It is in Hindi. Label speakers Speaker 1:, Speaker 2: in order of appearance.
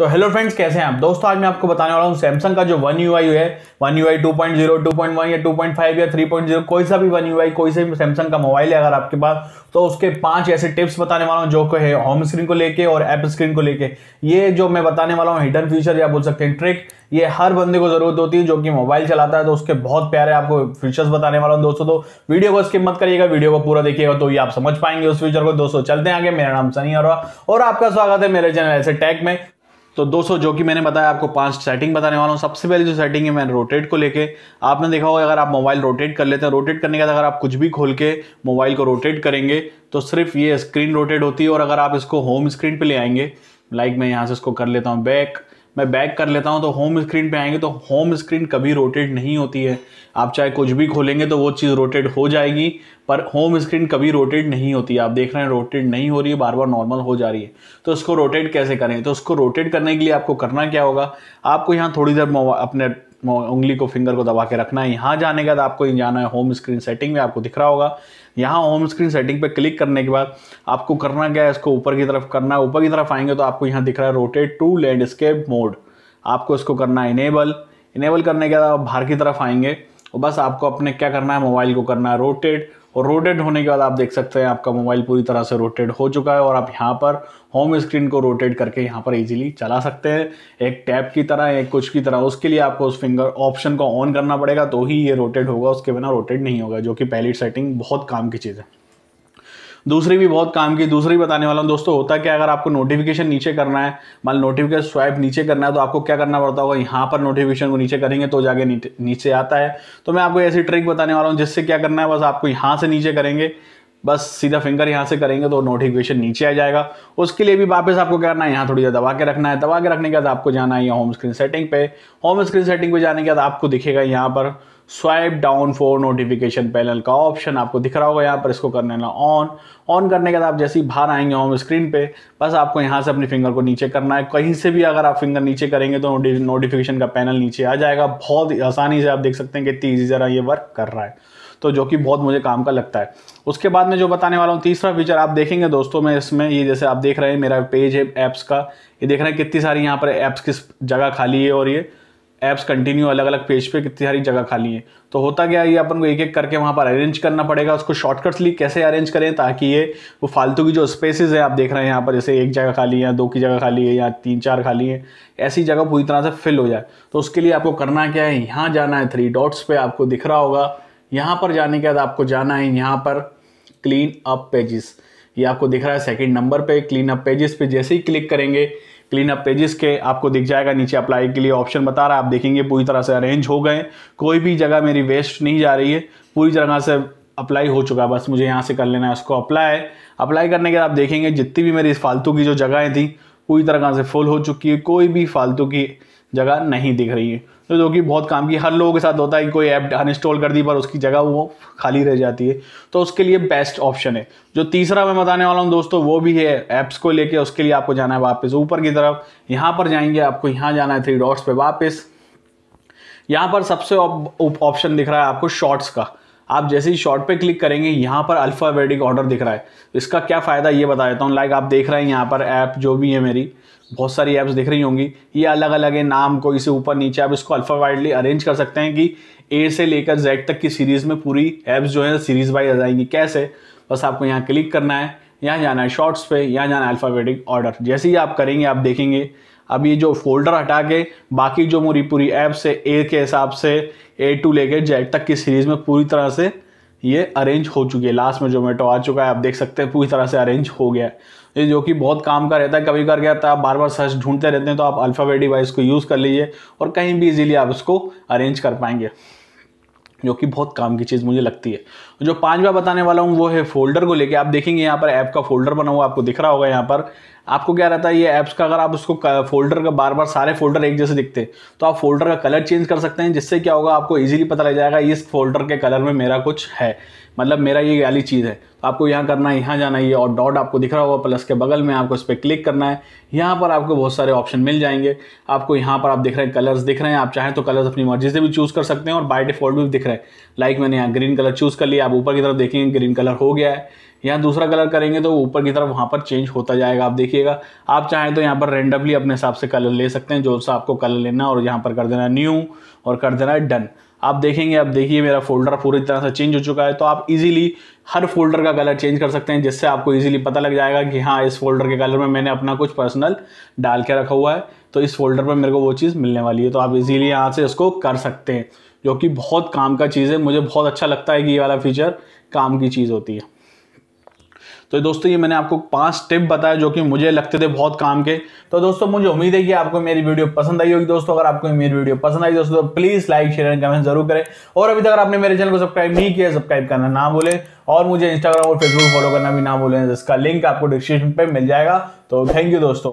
Speaker 1: तो हेलो फ्रेंड्स कैसे हैं आप दोस्तों आज मैं आपको बताने वाला हूँ सैमसंग का जो वन यू आई है one U I two point zero two point one या टू पॉइंट फाइव या थ्री पॉइंट जीरो कोई सा भी वन यू आई कोई सा भी सैमसंग का मोबाइल है अगर आपके पास तो उसके पांच ऐसे टिप्स बताने वाला हूँ जो को है होम स्क्रीन को लेके और एप स्क्रीन को लेके ये जो मैं बताने वाला हूँ हिडन फीचर या बोल सकते हैं ट्रिक ये हर बंदे को जरूरत होती है जो कि मोबाइल चलाता है तो उसके बहुत प्यारे आपको फीचर्स बताने वाला हूँ दोस्तों तो वीडियो को स्किप मत करिएगा वीडियो को पूरा देखिएगा तो ये आप समझ पाएंगे उस फीचर को दोस्तों चलते हैं आगे मेरा नाम सनी अरोरा और आपका स्वागत है मेरे चैनल ऐसे टैग में तो दोस्तों जो कि मैंने बताया आपको पांच सेटिंग बताने वाला हूँ सबसे पहले जो सेटिंग है मैंने रोटेट को लेके आपने देखा होगा अगर आप मोबाइल रोटेट कर लेते हैं रोटेट करने के बाद अगर आप कुछ भी खोल के मोबाइल को रोटेट करेंगे तो सिर्फ ये स्क्रीन रोटेट होती है और अगर आप इसको होम स्क्रीन पर ले आएंगे लाइक मैं यहाँ से इसको कर लेता हूँ बैक मैं बैक कर लेता हूँ तो होम स्क्रीन पे आएंगे तो होम स्क्रीन कभी रोटेट नहीं होती है आप चाहे कुछ भी खोलेंगे तो वो चीज़ रोटेट हो जाएगी पर होम स्क्रीन कभी रोटेट नहीं होती आप देख रहे हैं रोटेट नहीं हो रही है बार बार नॉर्मल हो जा रही है तो उसको रोटेट कैसे करें तो उसको रोटेट करने के लिए आपको करना क्या होगा आपको यहाँ थोड़ी देर अपने उंगली को फिंगर को दबा के रखना है यहाँ जाने के बाद आपको जाना है होम स्क्रीन सेटिंग में आपको दिख रहा होगा यहाँ होम स्क्रीन सेटिंग पे क्लिक करने के बाद आपको करना क्या है इसको ऊपर की तरफ करना है ऊपर की तरफ आएंगे तो आपको यहाँ दिख रहा है रोटेट टू लैंडस्केप मोड आपको इसको करना है इनेबल इनेबल करने के बाद आप बाहर की तरफ आएंगे और बस आपको अपने क्या करना है मोबाइल को करना है रोटेट और रोटेट होने के बाद आप देख सकते हैं आपका मोबाइल पूरी तरह से रोटेट हो चुका है और आप यहाँ पर होम स्क्रीन को रोटेट करके यहाँ पर इजीली चला सकते हैं एक टैप की तरह एक कुछ की तरह उसके लिए आपको उस फिंगर ऑप्शन को ऑन करना पड़ेगा तो ही ये रोटेट होगा उसके बिना रोटेट नहीं होगा जो कि पहली सेटिंग बहुत काम की चीज़ है दूसरी भी बहुत काम की दूसरी बताने वाला हूँ दोस्तों होता क्या अगर आपको नोटिफिकेशन नीचे करना है मान नोटिफिकेशन स्वाइप नीचे करना है तो आपको क्या करना पड़ता होगा यहाँ पर नोटिफिकेशन को नीचे करेंगे तो जाके नीचे आता है तो मैं आपको ऐसी ट्रिक बताने वाला हूँ जिससे क्या करना है बस आपको यहाँ से नीचे करेंगे बस सीधा फिंगर यहाँ से करेंगे तो नोटिफिकेशन नीचे आ जाएगा उसके लिए भी वापस आपको क्या करना है यहाँ थोड़ी देर दबा के रखना है दबा के रखने के बाद आपको जाना है यहाँ होम स्क्रीन सेटिंग पे होम स्क्रीन सेटिंग पे जाने के बाद आपको दिखेगा यहाँ पर swipe down for notification panel का ऑप्शन आपको दिख रहा होगा यहाँ पर इसको करने ना ऑन ऑन करने के बाद आप जैसे ही बाहर आएंगे होम स्क्रीन पे बस आपको यहाँ से अपनी फिंगर को नीचे करना है कहीं से भी अगर आप फिंगर नीचे करेंगे तो नोटिफिकेशन का पैनल नीचे आ जाएगा बहुत आसानी से आप देख सकते हैं कितनी ईजी जरा ये वर्क कर रहा है तो जो कि बहुत मुझे काम का लगता है उसके बाद में जो बताने वाला हूँ तीसरा फीचर आप देखेंगे दोस्तों मैं इसमें ये जैसे आप देख रहे हैं मेरा पेज है ऐप्स का ये देख रहे हैं कितनी सारी यहाँ पर ऐप्स किस जगह खाली है और ये ऐप्स कंटिन्यू अलग अलग पेज पे कितनी सारी जगह खाली है तो होता क्या है ये अपन को एक एक करके वहाँ पर अरेंज करना पड़ेगा उसको शॉर्टकट्स लिए कैसे अरेंज करें ताकि ये वो फालतू की जो स्पेसेस है आप देख रहे हैं यहाँ पर जैसे एक जगह खाली है या दो की जगह खाली है या तीन चार खाली है ऐसी जगह पूरी तरह से फिल हो जाए तो उसके लिए आपको करना क्या है यहाँ जाना है थ्री डॉट्स पर आपको दिख रहा होगा यहाँ पर जाने के बाद आपको जाना है यहाँ पर क्लीन अप पेजेस ये आपको दिख रहा है सेकेंड नंबर पे क्लीन अप पेजेस पे जैसे ही क्लिक करेंगे क्लीन अप पेजेस के आपको दिख जाएगा नीचे अप्लाई के लिए ऑप्शन बता रहा है आप देखेंगे पूरी तरह से अरेंज हो गए कोई भी जगह मेरी वेस्ट नहीं जा रही है पूरी तरह से अप्लाई हो चुका है बस मुझे यहाँ से कर लेना है उसको अप्लाई अप्लाई करने के बाद आप देखेंगे जितनी भी मेरी फालतू की जो जगहें थी पूरी तरह से फुल हो चुकी है कोई भी फालतू की जगह नहीं दिख रही है तो जो कि बहुत काम की हर लोगों के साथ होता है कि कोई ऐप अनइंस्टॉल कर दी पर उसकी जगह वो खाली रह जाती है तो उसके लिए बेस्ट ऑप्शन है जो तीसरा मैं बताने वाला हूँ दोस्तों वो भी है ऐप्स को लेके उसके लिए आपको जाना है वापस ऊपर की तरफ यहाँ पर जाएंगे आपको यहाँ जाना है थ्री डॉट्स पे वापस यहाँ पर सबसे ऑप्शन दिख रहा है आपको शॉर्ट्स का आप जैसे ही शॉर्ट पे क्लिक करेंगे यहाँ पर अल्फ़ाबेटिक ऑर्डर दिख रहा है इसका क्या फ़ायदा ये बता देता हूँ लाइक आप देख रहे हैं यहाँ पर ऐप जो भी है मेरी बहुत सारी ऐप्स दिख रही होंगी ये अलग अलग है नाम को इसे ऊपर नीचे आप इसको अल्फा वाइडली अरेंज कर सकते हैं कि ए से लेकर जेड तक की सीरीज़ में पूरी ऐप्स जो है सीरीज़ वाइज आ जाएंगी कैसे बस आपको यहाँ क्लिक करना है यहाँ जाना है शॉर्ट्स पे यहाँ जाना है अल्फ़ाबेटिक ऑर्डर जैसे ही आप करेंगे आप देखेंगे अब ये जो फोल्डर हटा के बाकी जो मोरी पूरी ऐप्स है ए के हिसाब से ए टू लेकर जेड तक की सीरीज़ में पूरी तरह से ये अरेंज हो चुकी है लास्ट में जोमेटो आ चुका है आप देख सकते हैं पूरी तरह से अरेंज हो गया है ये जो कि बहुत काम का रहता है कभी कर गया था आप बार बार सर्च ढूंढते रहते हैं तो आप अल्फ़ाबेट डिवाइस को यूज़ कर लीजिए और कहीं भी इजीली आप उसको अरेंज कर पाएंगे जो कि बहुत काम की चीज़ मुझे लगती है जो पांचवा बताने वाला हूँ वो है फोल्डर को लेके आप देखेंगे यहाँ पर ऐप का फोल्डर बना हुआ आपको दिख रहा होगा यहाँ पर आपको क्या रहता है ये ऐप्स का अगर आप उसको फोल्डर का बार बार सारे फोल्डर एक जैसे दिखते तो आप फोल्डर का कलर चेंज कर सकते हैं जिससे क्या होगा आपको ईजिली पता लग जाएगा इस फोल्डर के कलर में मेरा कुछ है मतलब मेरा ये वाली चीज़ है तो आपको यहाँ करना है यहाँ जाना है और डॉट आपको दिख रहा होगा प्लस के बगल में आपको इस पर क्लिक करना है यहाँ पर आपको बहुत सारे ऑप्शन मिल जाएंगे आपको यहाँ पर आप दिख रहे हैं कलर्स दिख रहे हैं आप चाहें तो कलर्स अपनी मर्जी से भी चूज़ कर सकते हैं और बाय डिफॉल्ट भी दिख रहे हैं लाइक मैंने यहाँ ग्रीन कलर चूज़ कर लिया आप ऊपर की तरफ देखेंगे ग्रीन कलर हो गया है यहाँ दूसरा कलर करेंगे तो ऊपर की तरफ वहाँ पर चेंज होता जाएगा आप देखिएगा आप चाहें तो यहाँ पर रेंडमली अपने हिसाब से कलर ले सकते हैं जो सा आपको कलर लेना और यहाँ पर कर देना न्यू और कर देना डन आप देखेंगे आप देखिए मेरा फोल्डर पूरी तरह से चेंज हो चुका है तो आप इजीली हर फोल्डर का कलर चेंज कर सकते हैं जिससे आपको इजीली पता लग जाएगा कि हाँ इस फोल्डर के कलर में मैंने अपना कुछ पर्सनल डाल के रखा हुआ है तो इस फोल्डर पर मेरे को वो चीज़ मिलने वाली है तो आप इजीली यहाँ से इसको कर सकते हैं जो कि बहुत काम का चीज़ है मुझे बहुत अच्छा लगता है कि ये वाला फीचर काम की चीज़ होती है तो दोस्तों ये मैंने आपको पांच टिप बताए जो कि मुझे लगते थे बहुत काम के तो दोस्तों मुझे उम्मीद है कि आपको मेरी वीडियो पसंद आई होगी दोस्तों अगर आपको मेरी वीडियो पसंद आई दोस्तों तो please like share and comment जरूर करें और अभी तक आपने मेरे चैनल को सब्सक्राइब नहीं किया सब्सक्राइब करना ना भूलें और मुझे इंस्टाग्राम और फेसबुक फॉलो करना भी ना भूलें जिसका लिंक आपको डिस्क्रिप्शन पर मिल जाएगा तो थैंक यू दोस्तों